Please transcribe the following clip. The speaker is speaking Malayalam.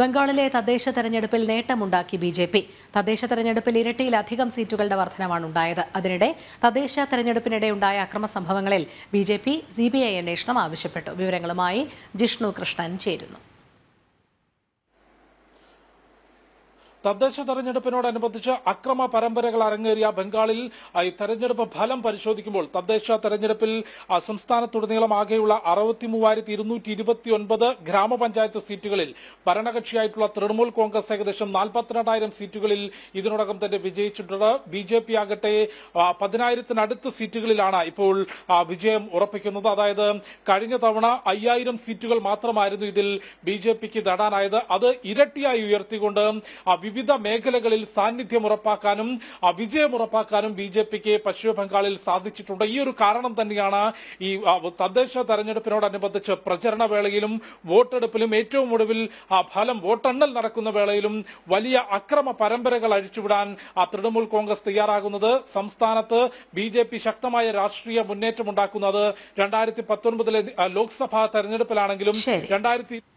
ബംഗാളിലെ തദ്ദേശ തെരഞ്ഞെടുപ്പിൽ നേട്ടമുണ്ടാക്കി ബി ജെ പി തദ്ദേശ തെരഞ്ഞെടുപ്പിൽ ഇരട്ടിയിലധികം സീറ്റുകളുടെ വർധനമാണ് ഉണ്ടായത് അതിനിടെ തദ്ദേശ തെരഞ്ഞെടുപ്പിനിടെ ഉണ്ടായ അക്രമ സംഭവങ്ങളിൽ B J P C B I അന്വേഷണം ആവശ്യപ്പെട്ടു വിവരങ്ങളുമായി ജിഷ്ണു കൃഷ്ണൻ ചേരുന്നു തദ്ദേശ തെരഞ്ഞെടുപ്പിനോടനുബന്ധിച്ച് അക്രമ പരമ്പരകൾ അരങ്ങേറിയ ബംഗാളിൽ ഈ തെരഞ്ഞെടുപ്പ് ഫലം പരിശോധിക്കുമ്പോൾ തദ്ദേശ തെരഞ്ഞെടുപ്പിൽ സംസ്ഥാനത്തുടനീളം ആകെയുള്ള അറുപത്തി മൂവായിരത്തി ഇരുന്നൂറ്റി ഇരുപത്തി ഒൻപത് ഗ്രാമപഞ്ചായത്ത് സീറ്റുകളിൽ ഭരണകക്ഷിയായിട്ടുള്ള തൃണമൂൽ കോൺഗ്രസ് ഏകദേശം നാൽപ്പത്തിരണ്ടായിരം സീറ്റുകളിൽ ഇതിനോടകം തന്നെ വിജയിച്ചിട്ടുണ്ട് ബി ജെ പി ആകട്ടെ പതിനായിരത്തിനടുത്ത് സീറ്റുകളിലാണ് ഇപ്പോൾ വിജയം ഉറപ്പിക്കുന്നത് അതായത് കഴിഞ്ഞ തവണ അയ്യായിരം സീറ്റുകൾ മാത്രമായിരുന്നു ഇതിൽ ബി ജെ പിക്ക് നേടാനായത് അത് ഇരട്ടിയായി ഉയർത്തിക്കൊണ്ട് വിവിധ മേഖലകളിൽ സാന്നിധ്യം ഉറപ്പാക്കാനും വിജയം ഉറപ്പാക്കാനും ബി ജെ പിക്ക് പശ്ചിമ ബംഗാളിൽ സാധിച്ചിട്ടുണ്ട് ഈ ഒരു കാരണം തന്നെയാണ് ഈ തദ്ദേശ തെരഞ്ഞെടുപ്പിനോടനുബന്ധിച്ച് പ്രചരണ വേളയിലും വോട്ടെടുപ്പിലും ഏറ്റവും ഒടുവിൽ ഫലം വോട്ടെണ്ണൽ നടക്കുന്ന വേളയിലും വലിയ അക്രമ പരമ്പരകൾ അഴിച്ചുവിടാൻ തൃണമൂൽ കോൺഗ്രസ് തയ്യാറാകുന്നത് സംസ്ഥാനത്ത് ബി ശക്തമായ രാഷ്ട്രീയ മുന്നേറ്റം ഉണ്ടാക്കുന്നത് രണ്ടായിരത്തി പത്തൊൻപതിലെ ലോക്സഭാ തെരഞ്ഞെടുപ്പിലാണെങ്കിലും രണ്ടായിരത്തി